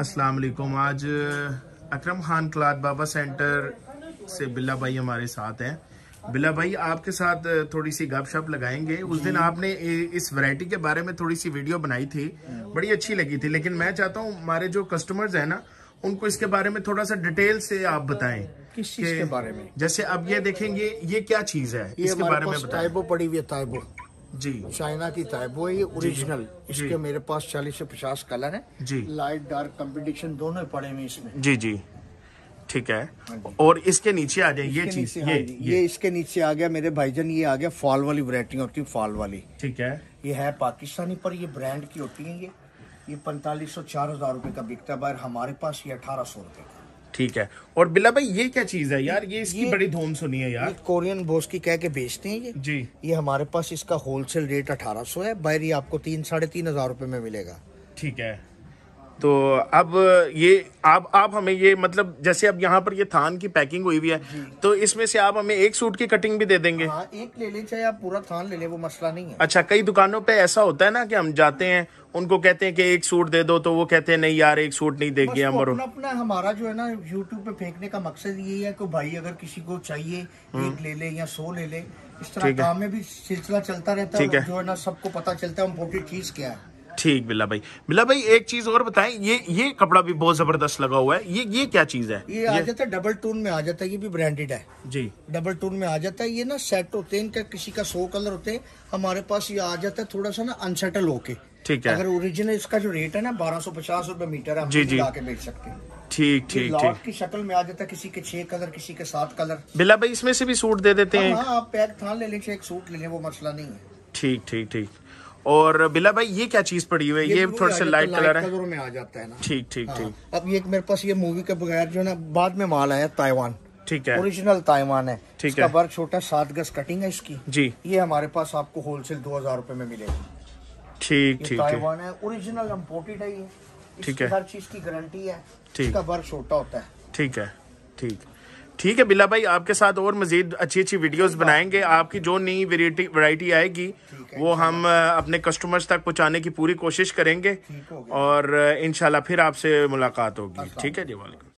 अस्सलाम वालेकुम आज अकरम खान क्लाद बाबा सेंटर से बिल्ला भाई हमारे साथ हैं बिल्ला भाई आपके साथ थोड़ी सी गप लगाएंगे उस दिन आपने इस वैरायटी के बारे में थोड़ी सी वीडियो बनाई थी बड़ी अच्छी लगी थी लेकिन मैं चाहता हूँ हमारे जो कस्टमर्स हैं ना उनको इसके बारे में थोड़ा सा डिटेल से आप बताएं किस चीज के बारे में जैसे अब ये देखेंगे ये क्या चीज है इसके बारे में बताएं पड़ी हुई है जी चाइना की ताइबो है ये ओरिजिनल इसके मेरे पास चालीस से पचास कलर है जी लाइट डार्क कॉम्पिटिशन दोनों पड़े हुए इसमें जी जी ठीक है हाँ और इसके नीचे आ जाए ये चीज हाँ ये, ये ये इसके नीचे आ गया मेरे भाईजन ये आ गया फॉल वाली वरायटी होती है फॉल वाली ठीक है ये है पाकिस्तानी पर ये ब्रांड की होती है ये ये पैंतालीस सौ चार हजार रूपए का बिकता है बाहर हमारे पास ये अठारह सौ रूपये का ठीक है और बिला भाई ये क्या चीज है यार ये इसकी ये, बड़ी धूम सुनी है यार कोरियन बोस की कह के बेचते हैं ये जी ये हमारे पास इसका होलसेल रेट अठारह सौ है ये आपको तीन साढ़े तीन हजार रूपए में मिलेगा ठीक है तो अब ये आप आप हमें ये मतलब जैसे अब यहाँ पर ये थान की पैकिंग हुई हुई है तो इसमें से आप हमें एक सूट की कटिंग भी दे देंगे आ, हाँ, एक ले ले चाहे आप पूरा थान ले ले वो मसला नहीं है अच्छा कई दुकानों पे ऐसा होता है ना कि हम जाते हैं उनको कहते हैं कि एक सूट दे दो तो वो कहते हैं नहीं यार एक सूट नहीं देंगे हम अपना अपना हमारा जो है ना यूट्यूब पे फेंकने का मकसद ये है की भाई अगर किसी को चाहिए हम्म। एक ले ले या सो ले ले इस तरह काम में भी सिलसिला चलता रहता है जो है ना सबको पता चलता है इम्पोर्टेड चीज क्या है ठीक बिल्ला भाई बिल्ला भाई एक चीज और बताएं ये ये कपड़ा भी बहुत जबरदस्त लगा हुआ है ये ये क्या चीज है ये, ये आ जाता है डबल टून में आ जाता है ये भी ब्रांडेड है जी डबल टून में आ जाता है ये ना सेट होते हैं इनका किसी का सो कलर होते हैं हमारे पास ये आ जाता है थोड़ा सा ना अनसेटल होके ठीक है अगर ओरिजिनल इसका जो रेट है ना बारह सौ पचास रूपए मीटर है जी जी आके बेच सकते हैं ठीक ठीक ठीक की शक्ल में आ जाता है किसी के छह कलर किसी के सात कलर बिला भाई इसमें से भी सूट दे देते हैं हाँ आप पैक थान ले लें एक सूट ले लें वो मसला नहीं है ठीक ठीक ठीक और बिला भाई ये क्या चीज पड़ी हुई है ये, थोड़ा सा लाइट कलर है ठीक ठीक हाँ। ठीक अब ये मेरे पास ये मूवी के बगैर जो ना बाद में माल आया ताइवान ठीक है ओरिजिनल ताइवान है ठीक है वर्क छोटा सात गज कटिंग है इसकी जी ये हमारे पास आपको होलसेल दो हजार रूपए में मिलेगी ठीक ठीक ताइवान है ओरिजिनल इम्पोर्टेड है ये ठीक है हर चीज की गारंटी है है वर्क छोटा होता है ठीक है ठीक ठीक है बिल्ला भाई आपके साथ और मजीद अच्छी अच्छी वीडियोस बनाएंगे आपकी जो नई वेरायटी वैरायटी आएगी वो हम अपने कस्टमर्स तक पहुंचाने की पूरी कोशिश करेंगे और इन फिर आपसे मुलाकात होगी ठीक है जी वालेकुम